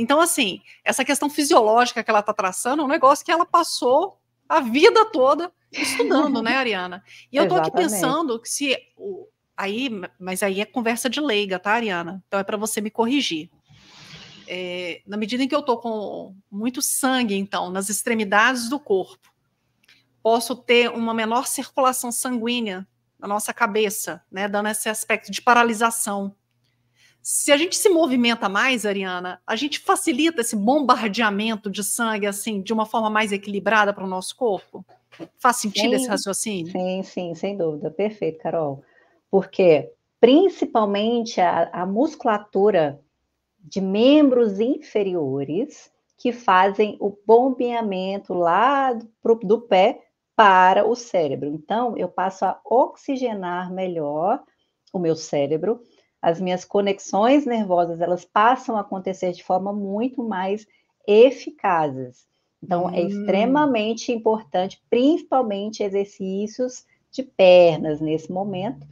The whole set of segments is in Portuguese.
Então, assim, essa questão fisiológica que ela está traçando é um negócio que ela passou a vida toda estudando, né, Ariana? E eu estou aqui pensando que se. Aí, mas aí é conversa de leiga, tá, Ariana? Então é para você me corrigir. É, na medida em que eu estou com muito sangue, então, nas extremidades do corpo, posso ter uma menor circulação sanguínea na nossa cabeça, né, dando esse aspecto de paralisação se a gente se movimenta mais, Ariana, a gente facilita esse bombardeamento de sangue assim de uma forma mais equilibrada para o nosso corpo? Faz sentido sim, esse raciocínio? Sim, sim, sem dúvida. Perfeito, Carol. Porque principalmente a, a musculatura de membros inferiores que fazem o bombeamento lá do, do pé para o cérebro. Então, eu passo a oxigenar melhor o meu cérebro as minhas conexões nervosas elas passam a acontecer de forma muito mais eficazes. Então, é hum. é extremamente importante, principalmente exercícios de pernas nesse momento,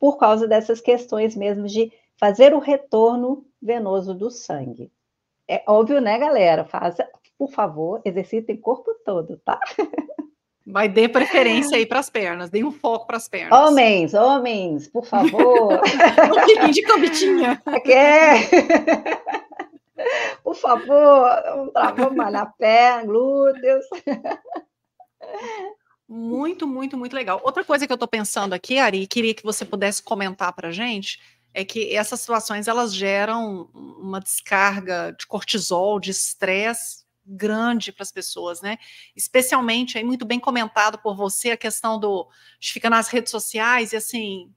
por causa dessas questões mesmo de fazer o retorno venoso do sangue. É óbvio, né, galera? Faça, por favor, exercitem o corpo todo, tá? Vai dê preferência é. aí para as pernas, dê um foco para as pernas. Homens, homens, por favor. Um pouquinho de cambitinha. É. Por favor, vamos malhar perna, glúteos. Muito, muito, muito legal. Outra coisa que eu estou pensando aqui, Ari, queria que você pudesse comentar para a gente, é que essas situações elas geram uma descarga de cortisol, de estresse grande para as pessoas, né? Especialmente aí muito bem comentado por você a questão do fica nas redes sociais e assim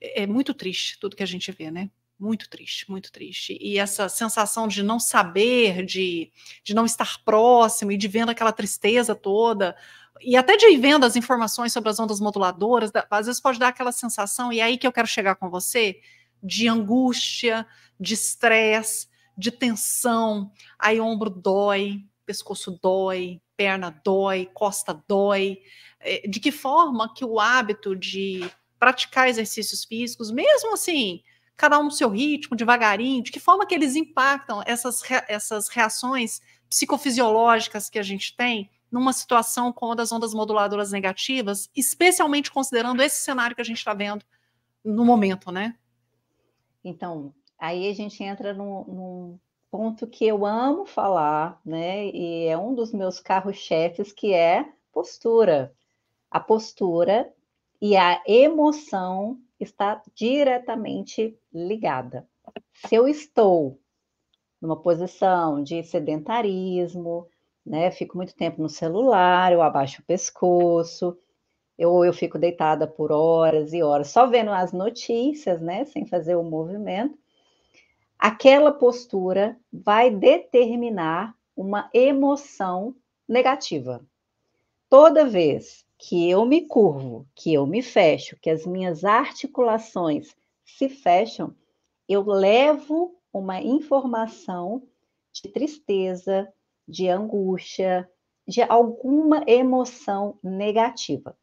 é, é muito triste tudo que a gente vê, né? Muito triste, muito triste. E essa sensação de não saber, de, de não estar próximo e de vendo aquela tristeza toda, e até de ir vendo as informações sobre as ondas moduladoras, às vezes pode dar aquela sensação, e é aí que eu quero chegar com você, de angústia, de estresse, de tensão, aí ombro dói, pescoço dói, perna dói, costa dói. É, de que forma que o hábito de praticar exercícios físicos, mesmo assim, cada um no seu ritmo, devagarinho, de que forma que eles impactam essas, essas reações psicofisiológicas que a gente tem numa situação com a das ondas moduladoras negativas, especialmente considerando esse cenário que a gente está vendo no momento, né? Então, aí a gente entra num, num ponto que eu amo falar, né? E é um dos meus carros-chefes, que é postura. A postura e a emoção está diretamente ligada. Se eu estou numa posição de sedentarismo, né? Fico muito tempo no celular, eu abaixo o pescoço, eu, eu fico deitada por horas e horas, só vendo as notícias, né? Sem fazer o movimento aquela postura vai determinar uma emoção negativa. Toda vez que eu me curvo, que eu me fecho, que as minhas articulações se fecham, eu levo uma informação de tristeza, de angústia, de alguma emoção negativa.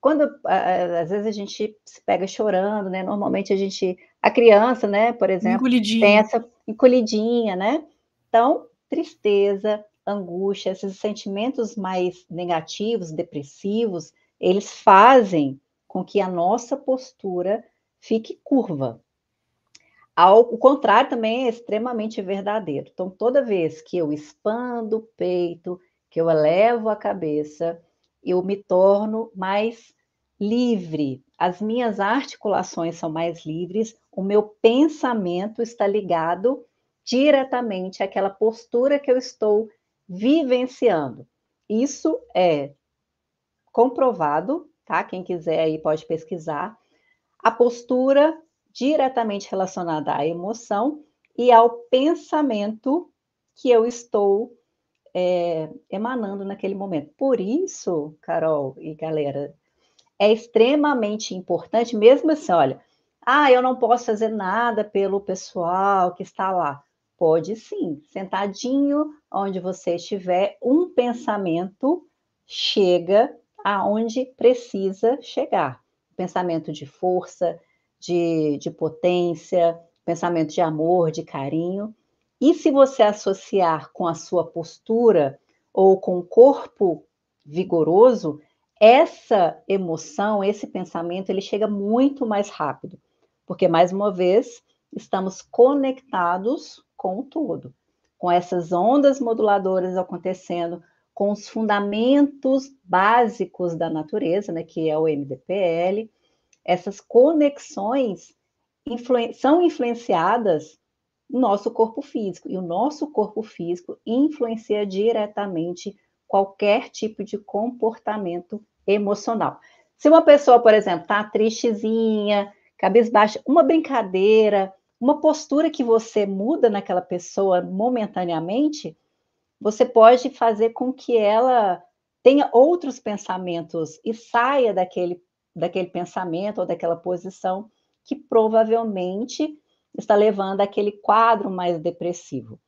Quando às vezes a gente se pega chorando, né? Normalmente a gente a criança, né, por exemplo, tem essa encolhidinha, né? Então, tristeza, angústia, esses sentimentos mais negativos, depressivos, eles fazem com que a nossa postura fique curva. Ao, o contrário também é extremamente verdadeiro. Então, toda vez que eu expando o peito, que eu elevo a cabeça, eu me torno mais livre, as minhas articulações são mais livres, o meu pensamento está ligado diretamente àquela postura que eu estou vivenciando. Isso é comprovado, tá? Quem quiser aí pode pesquisar. A postura diretamente relacionada à emoção e ao pensamento que eu estou é, emanando naquele momento. Por isso, Carol e galera, é extremamente importante, mesmo assim, olha, ah, eu não posso fazer nada pelo pessoal que está lá. Pode sim, sentadinho, onde você estiver, um pensamento chega aonde precisa chegar. Pensamento de força, de, de potência, pensamento de amor, de carinho. E se você associar com a sua postura ou com o corpo vigoroso, essa emoção, esse pensamento, ele chega muito mais rápido, porque mais uma vez estamos conectados com o todo, com essas ondas moduladoras acontecendo, com os fundamentos básicos da natureza, né, que é o MDPL, essas conexões são influenciadas no nosso corpo físico, e o nosso corpo físico influencia diretamente qualquer tipo de comportamento emocional. Se uma pessoa, por exemplo, está tristezinha, cabisbaixa, uma brincadeira, uma postura que você muda naquela pessoa momentaneamente, você pode fazer com que ela tenha outros pensamentos e saia daquele, daquele pensamento ou daquela posição que provavelmente está levando àquele quadro mais depressivo.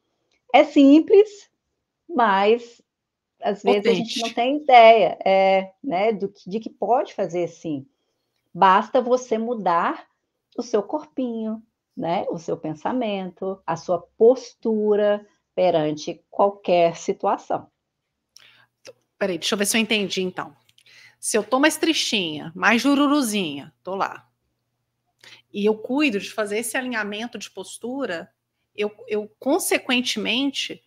É simples, mas às vezes Potente. a gente não tem ideia é, né, do que, de que pode fazer assim. Basta você mudar o seu corpinho, né, o seu pensamento, a sua postura perante qualquer situação. Peraí, deixa eu ver se eu entendi então. Se eu tô mais tristinha, mais jururuzinha, tô lá. E eu cuido de fazer esse alinhamento de postura, eu, eu consequentemente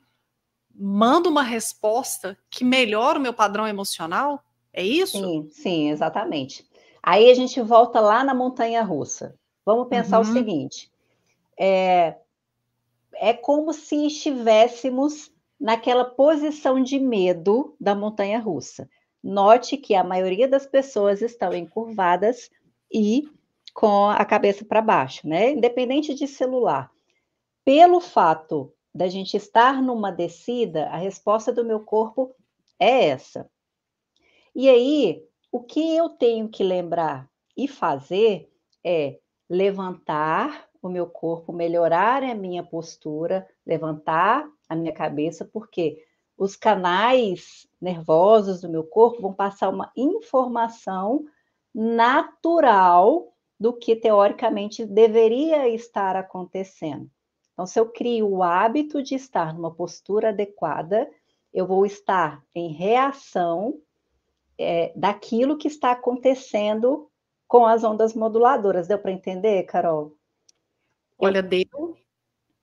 mando uma resposta que melhora o meu padrão emocional? É isso? Sim, sim, exatamente. Aí a gente volta lá na montanha russa. Vamos pensar uhum. o seguinte: é, é como se estivéssemos naquela posição de medo da montanha russa. Note que a maioria das pessoas estão encurvadas e com a cabeça para baixo, né? Independente de celular. Pelo fato da gente estar numa descida, a resposta do meu corpo é essa. E aí, o que eu tenho que lembrar e fazer é levantar o meu corpo, melhorar a minha postura, levantar a minha cabeça, porque os canais nervosos do meu corpo vão passar uma informação natural do que teoricamente deveria estar acontecendo. Então, se eu crio o hábito de estar numa postura adequada, eu vou estar em reação é, daquilo que está acontecendo com as ondas moduladoras. Deu para entender, Carol? Olha, deu.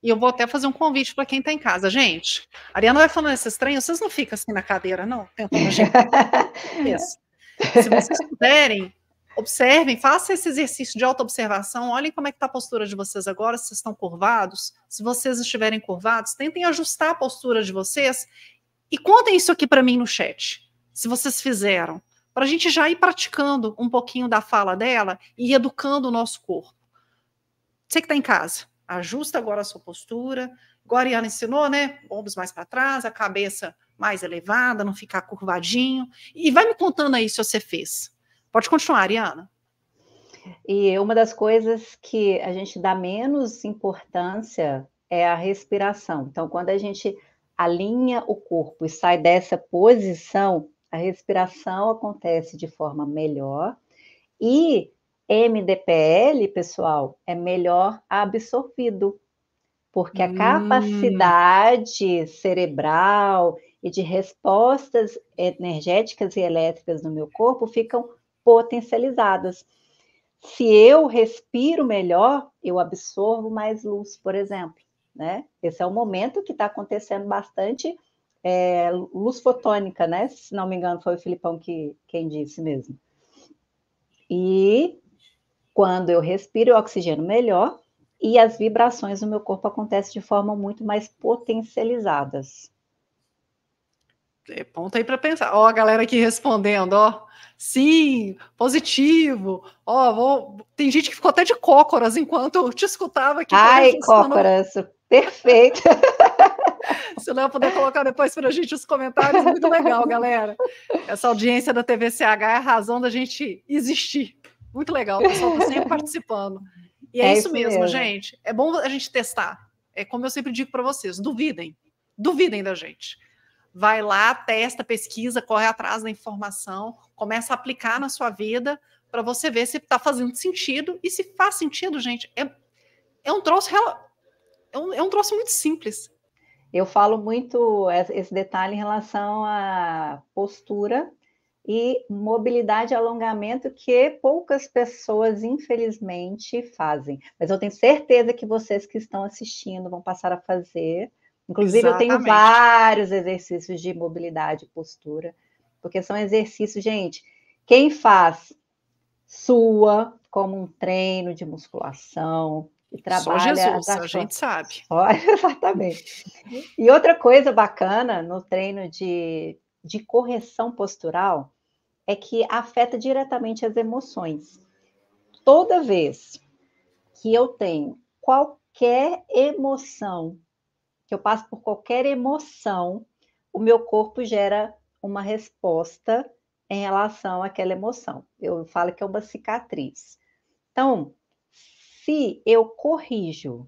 E eu vou até fazer um convite para quem está em casa. Gente, a Ariana vai falando esses estranho, vocês não ficam assim na cadeira, não? Tentando gente. Se vocês puderem, Observem, façam esse exercício de autoobservação, olhem como é que está a postura de vocês agora, se vocês estão curvados. Se vocês estiverem curvados, tentem ajustar a postura de vocês e contem isso aqui para mim no chat, se vocês fizeram, para a gente já ir praticando um pouquinho da fala dela e educando o nosso corpo. Você que está em casa, ajusta agora a sua postura. Guariana ensinou, né? Ombros mais para trás, a cabeça mais elevada, não ficar curvadinho. E vai me contando aí se você fez. Pode continuar, Ariana. E uma das coisas que a gente dá menos importância é a respiração. Então, quando a gente alinha o corpo e sai dessa posição, a respiração acontece de forma melhor. E MDPL, pessoal, é melhor absorvido, porque a hum. capacidade cerebral e de respostas energéticas e elétricas no meu corpo ficam potencializadas. Se eu respiro melhor, eu absorvo mais luz, por exemplo. Né? Esse é o momento que está acontecendo bastante é, luz fotônica, né? Se não me engano, foi o Filipão que, quem disse mesmo. E quando eu respiro, eu oxigeno melhor e as vibrações no meu corpo acontecem de forma muito mais potencializadas é ponto aí para pensar. Ó, a galera aqui respondendo, ó. Sim, positivo. Ó, vou... tem gente que ficou até de cócoras enquanto eu te escutava aqui. Ai, cócoras, no... perfeito. Se não puder colocar depois para a gente os comentários, muito legal, galera. Essa audiência da TVCH é a razão da gente existir. Muito legal, o pessoal está sempre participando. E é, é isso mesmo, mesmo, gente. É bom a gente testar. É como eu sempre digo para vocês: duvidem. Duvidem da gente vai lá, testa, pesquisa, corre atrás da informação, começa a aplicar na sua vida para você ver se está fazendo sentido. E se faz sentido, gente, é, é um troço é um, é um troço muito simples. Eu falo muito é, esse detalhe em relação à postura e mobilidade e alongamento que poucas pessoas, infelizmente, fazem. Mas eu tenho certeza que vocês que estão assistindo vão passar a fazer, Inclusive, Exatamente. eu tenho vários exercícios de mobilidade e postura, porque são exercícios, gente. Quem faz sua como um treino de musculação e trabalha. Só Jesus, a gente sabe. exatamente. E outra coisa bacana no treino de, de correção postural é que afeta diretamente as emoções. Toda vez que eu tenho qualquer emoção que eu passo por qualquer emoção, o meu corpo gera uma resposta em relação àquela emoção. Eu falo que é uma cicatriz. Então, se eu corrijo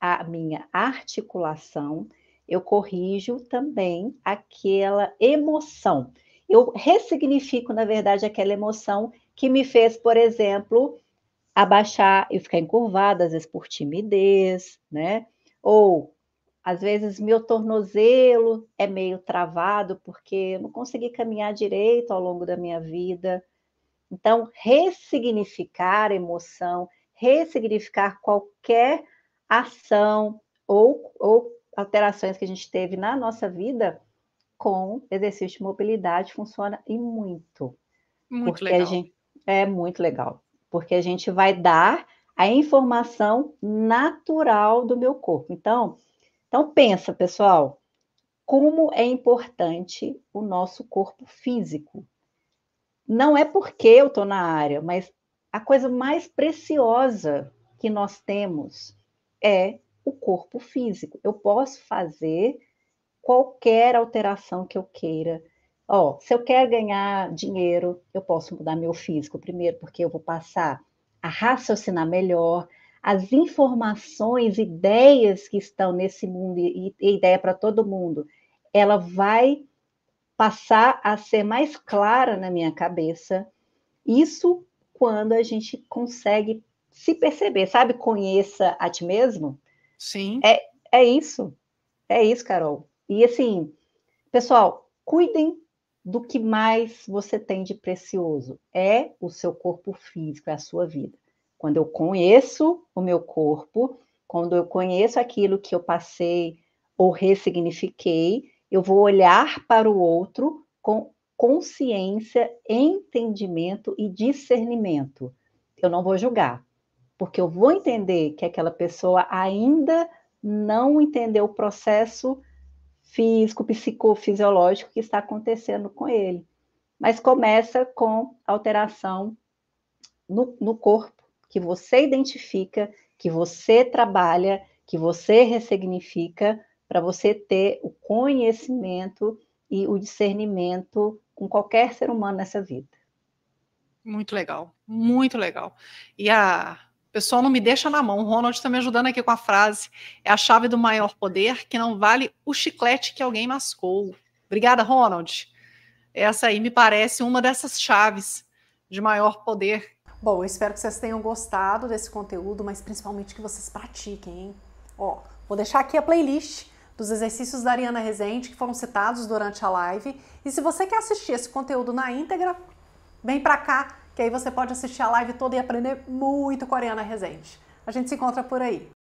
a minha articulação, eu corrijo também aquela emoção. Eu ressignifico, na verdade, aquela emoção que me fez, por exemplo, abaixar e ficar encurvada, às vezes por timidez, né? Ou às vezes meu tornozelo é meio travado porque eu não consegui caminhar direito ao longo da minha vida. Então, ressignificar emoção, ressignificar qualquer ação ou, ou alterações que a gente teve na nossa vida com exercício de mobilidade funciona e muito. Muito legal. Gente, é muito legal, porque a gente vai dar a informação natural do meu corpo. Então, então pensa, pessoal, como é importante o nosso corpo físico. Não é porque eu estou na área, mas a coisa mais preciosa que nós temos é o corpo físico. Eu posso fazer qualquer alteração que eu queira. Ó, se eu quero ganhar dinheiro, eu posso mudar meu físico primeiro, porque eu vou passar a raciocinar melhor, as informações, ideias que estão nesse mundo, e, e ideia para todo mundo, ela vai passar a ser mais clara na minha cabeça. Isso quando a gente consegue se perceber, sabe? Conheça a ti mesmo. Sim. É, é isso. É isso, Carol. E assim, pessoal, cuidem do que mais você tem de precioso. É o seu corpo físico, é a sua vida. Quando eu conheço o meu corpo, quando eu conheço aquilo que eu passei ou ressignifiquei, eu vou olhar para o outro com consciência, entendimento e discernimento. Eu não vou julgar, porque eu vou entender que aquela pessoa ainda não entendeu o processo físico, psicofisiológico que está acontecendo com ele. Mas começa com alteração no, no corpo, que você identifica, que você trabalha, que você ressignifica, para você ter o conhecimento e o discernimento com qualquer ser humano nessa vida. Muito legal, muito legal. E a pessoal não me deixa na mão. O Ronald está me ajudando aqui com a frase. É a chave do maior poder que não vale o chiclete que alguém mascou. Obrigada, Ronald. Essa aí me parece uma dessas chaves de maior poder Bom, eu espero que vocês tenham gostado desse conteúdo, mas principalmente que vocês pratiquem, hein? Ó, vou deixar aqui a playlist dos exercícios da Ariana Rezende que foram citados durante a live. E se você quer assistir esse conteúdo na íntegra, vem pra cá, que aí você pode assistir a live toda e aprender muito com a Ariana Rezende. A gente se encontra por aí.